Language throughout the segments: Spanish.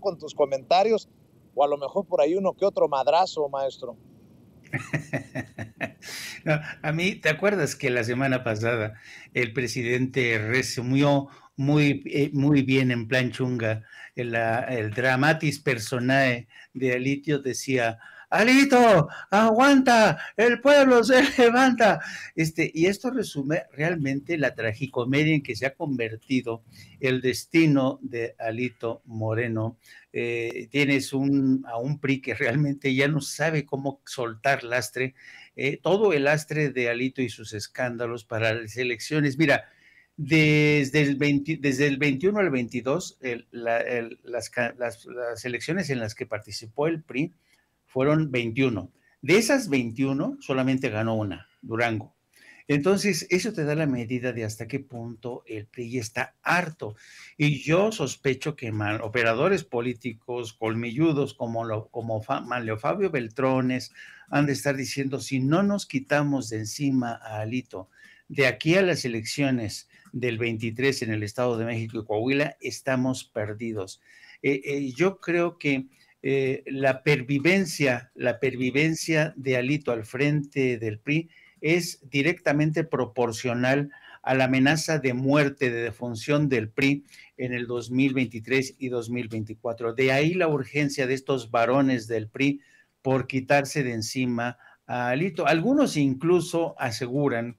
con tus comentarios o a lo mejor por ahí uno que otro madrazo, maestro. a mí, ¿te acuerdas que la semana pasada el presidente resumió muy, eh, muy bien en plan chunga el, eh, el dramatis personae de Alitio? Decía, Alito, ah, aguanta, el pueblo se levanta. Este, y esto resume realmente la tragicomedia en que se ha convertido el destino de Alito Moreno. Eh, tienes un, a un PRI que realmente ya no sabe cómo soltar lastre, eh, todo el lastre de Alito y sus escándalos para las elecciones. Mira, desde el, desde el 21 al 22, las, elecciones en las que participó el PRI, fueron 21. De esas 21, solamente ganó una, Durango. Entonces, eso te da la medida de hasta qué punto el PRI está harto. Y yo sospecho que mal, operadores políticos colmilludos como, lo, como Manlio Fabio Beltrones han de estar diciendo, si no nos quitamos de encima a Alito, de aquí a las elecciones del 23 en el Estado de México y Coahuila, estamos perdidos. Eh, eh, yo creo que eh, la pervivencia, la pervivencia de Alito al frente del PRI es directamente proporcional a la amenaza de muerte, de defunción del PRI en el 2023 y 2024. De ahí la urgencia de estos varones del PRI por quitarse de encima a Alito. Algunos incluso aseguran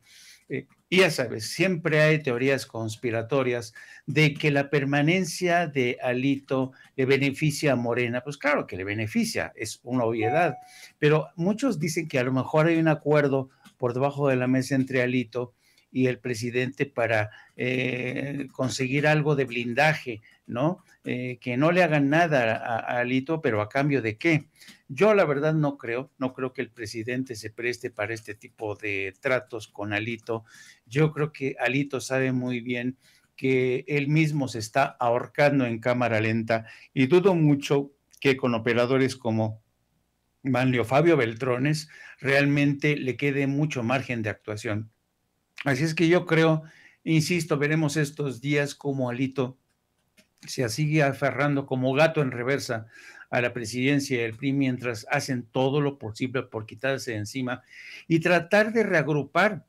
eh, y ya sabes, siempre hay teorías conspiratorias de que la permanencia de Alito le beneficia a Morena. Pues claro que le beneficia, es una obviedad. Pero muchos dicen que a lo mejor hay un acuerdo por debajo de la mesa entre Alito y el presidente para eh, conseguir algo de blindaje, ¿no? Eh, que no le hagan nada a, Alito, pero a cambio de qué. Yo la verdad no creo, no creo que el presidente se preste para este tipo de tratos con Alito. Yo creo que Alito sabe muy bien que él mismo se está ahorcando en cámara lenta y dudo mucho que con operadores como Manlio Fabio Beltrones realmente le quede mucho margen de actuación. Así es que yo creo, insisto, veremos estos días cómo Alito se sigue aferrando como gato en reversa a la presidencia del PRI mientras hacen todo lo posible por quitarse de encima y tratar de reagrupar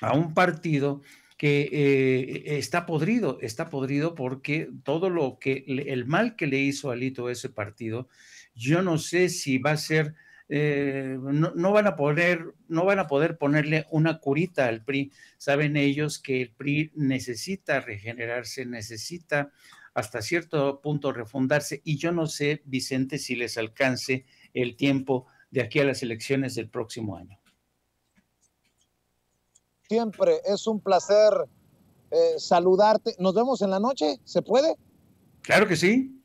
a un partido que eh, e-, está podrido, está podrido porque todo lo que, el mal que le hizo Alito a ese partido, yo no sé si va a ser eh, no, van a poder, no van a poder ponerle una curita al PRI. Saben ellos que el PRI necesita regenerarse, necesita hasta cierto punto refundarse y yo no sé, Vicente, si les alcance el tiempo de aquí a las elecciones del próximo año. Siempre es un placer eh, saludarte. ¿Nos vemos en la noche? ¿Se puede? Claro que sí.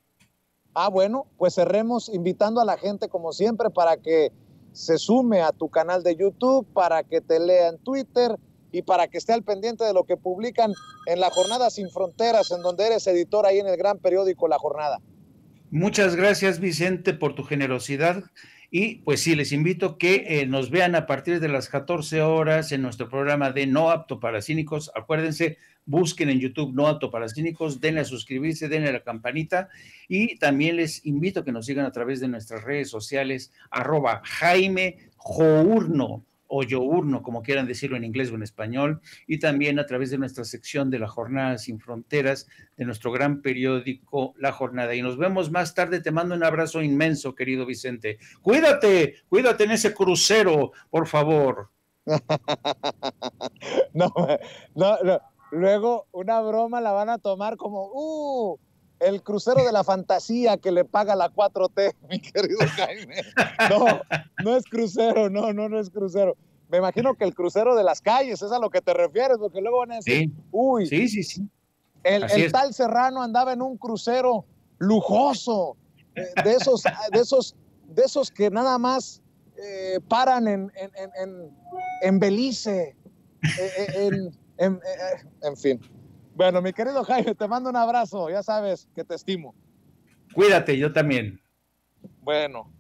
Ah, bueno, pues cerremos invitando a la gente como siempre para que se sume a tu canal de YouTube, para que te lea en Twitter y para que esté al pendiente de lo que publican en la Jornada Sin Fronteras, en donde eres editor ahí en el gran periódico La Jornada. Muchas gracias, Vicente, por tu generosidad. Y pues sí, les invito que eh, nos vean a partir de las 14 horas en nuestro programa de No Apto para Cínicos. Acuérdense, busquen en YouTube No Apto para Cínicos, denle a suscribirse, denle a la campanita. Y también les invito a que nos sigan a través de nuestras redes sociales, arroba Jaime Journo o Yourno, como quieran decirlo en inglés o en español, y también a través de nuestra sección de la Jornada Sin Fronteras, de nuestro gran periódico La Jornada. Y nos vemos más tarde. Te mando un abrazo inmenso, querido Vicente. Cuídate, cuídate en ese crucero, por favor. Luego una broma la van a tomar como, uh, el crucero de la fantasía que le paga la 4T, mi querido Jaime. No, no es crucero, no, no, no es crucero. Me imagino que el crucero de las calles es a lo que te refieres, porque luego van a decir, sí. uy, sí, sí, El, tal Serrano andaba en un crucero lujoso, eh, de esos, de esos, de esos que nada más eh, paran en, en, Belice, eh, en fin. Bueno, mi querido Jaime, te mando un abrazo, ya sabes que te estimo. Cuídate, yo también. Bueno,